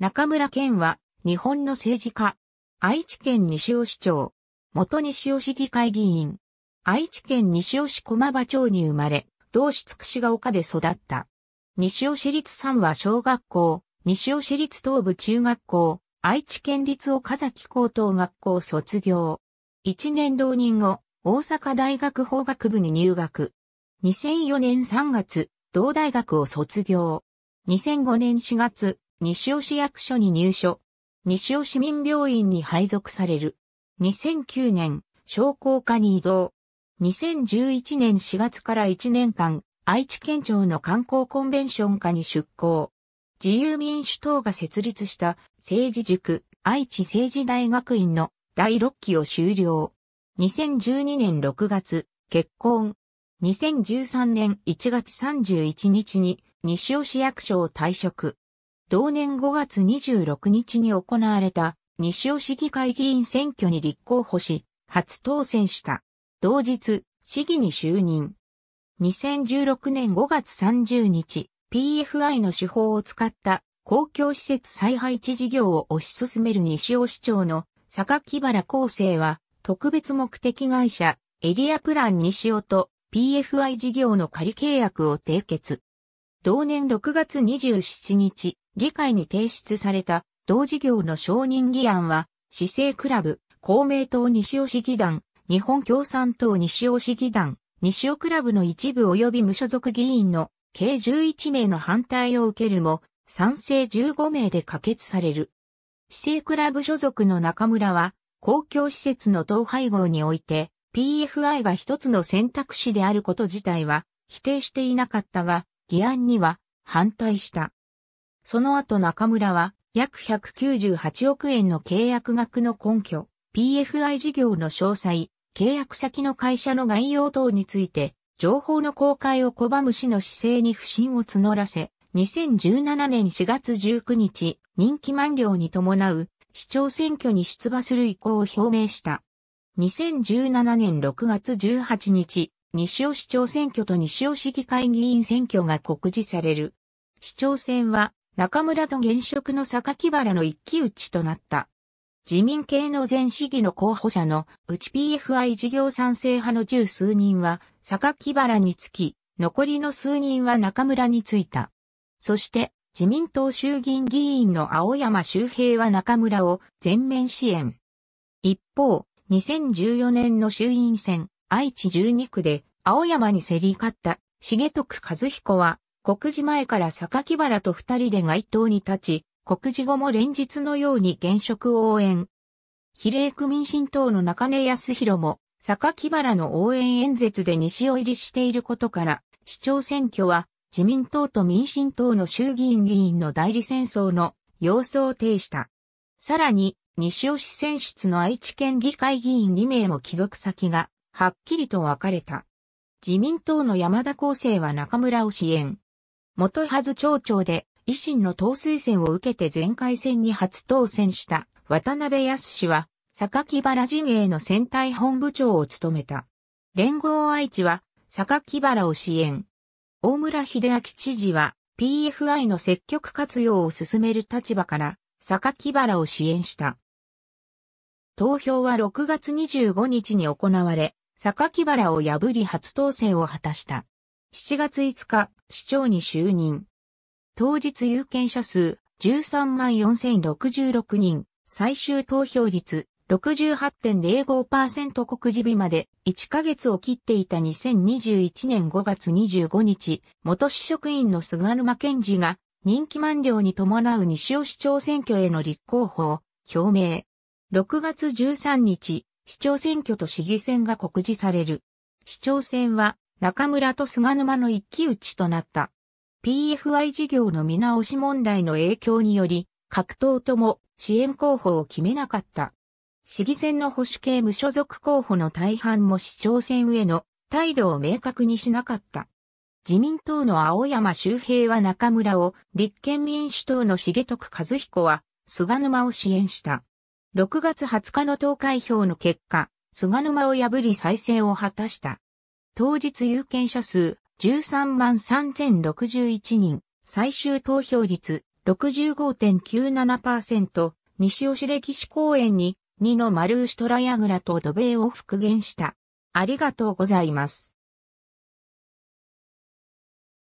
中村健は、日本の政治家。愛知県西尾市長。元西尾市議会議員。愛知県西尾市駒場町に生まれ、同市つくしが丘で育った。西尾市立三和小学校、西尾市立東部中学校、愛知県立岡崎高等学校卒業。一年浪人後、大阪大学法学部に入学。2004年3月、同大学を卒業。2005年4月、西尾市役所に入所、西尾市民病院に配属される。2009年、商工課に移動。2011年4月から1年間、愛知県庁の観光コンベンション課に出向。自由民主党が設立した政治塾、愛知政治大学院の第6期を終了。2012年6月、結婚。2013年1月31日に西尾市役所を退職。同年5月26日に行われた西尾市議会議員選挙に立候補し、初当選した。同日、市議に就任。2016年5月30日、PFI の手法を使った公共施設再配置事業を推し進める西尾市長の坂木原厚生は、特別目的会社エリアプラン西尾と PFI 事業の仮契約を締結。同年6月27日、議会に提出された同事業の承認議案は、市政クラブ、公明党西尾市議団、日本共産党西尾市議団、西尾クラブの一部及び無所属議員の計11名の反対を受けるも、賛成15名で可決される。市政クラブ所属の中村は、公共施設の統廃合において、PFI が一つの選択肢であること自体は否定していなかったが、議案には反対した。その後中村は約198億円の契約額の根拠、PFI 事業の詳細、契約先の会社の概要等について、情報の公開を拒む市の姿勢に不信を募らせ、2017年4月19日、任期満了に伴う市長選挙に出馬する意向を表明した。2017年6月18日、西尾市長選挙と西尾市議会議員選挙が告示される。市長選は中村と現職の榊原の一騎打ちとなった。自民系の前市議の候補者のうち PFI 事業賛成派の十数人は榊原につき、残りの数人は中村についた。そして自民党衆議院議員の青山周平は中村を全面支援。一方、2014年の衆院選、愛知12区で青山に競り勝った重徳和彦は告示前から榊原と二人で街頭に立ち、告示後も連日のように現職を応援。比例区民新党の中根康弘も、榊原の応援演説で西を入りしていることから、市長選挙は自民党と民進党の衆議院議員の代理戦争の様相を呈した。さらに、西尾市選出の愛知県議会議員2名も帰属先がはっきりと分かれた。自民党の山田厚生は中村を支援。元はず町長で維新の党推薦を受けて前回戦に初当選した渡辺康氏は、榊原陣営の選対本部長を務めた。連合愛知は、榊原を支援。大村秀明知事は、PFI の積極活用を進める立場から、榊原を支援した。投票は6月25日に行われ、榊原を破り初当選を果たした。7月5日、市長に就任。当日有権者数13万4066人、最終投票率68.05%告示日まで1ヶ月を切っていた2021年5月25日、元市職員の菅沼健治が人気満了に伴う西尾市長選挙への立候補を表明。6月13日、市長選挙と市議選が告示される。市長選は中村と菅沼の一騎打ちとなった。PFI 事業の見直し問題の影響により、各党とも支援候補を決めなかった。市議選の保守系無所属候補の大半も市長選への態度を明確にしなかった。自民党の青山周平は中村を、立憲民主党の重徳和彦は菅沼を支援した。6月20日の投開票の結果、菅沼を破り再選を果たした。当日有権者数13万3061人、最終投票率65.97%、西尾市歴史公園に2の丸牛トライアグラと土米を復元した。ありがとうございます。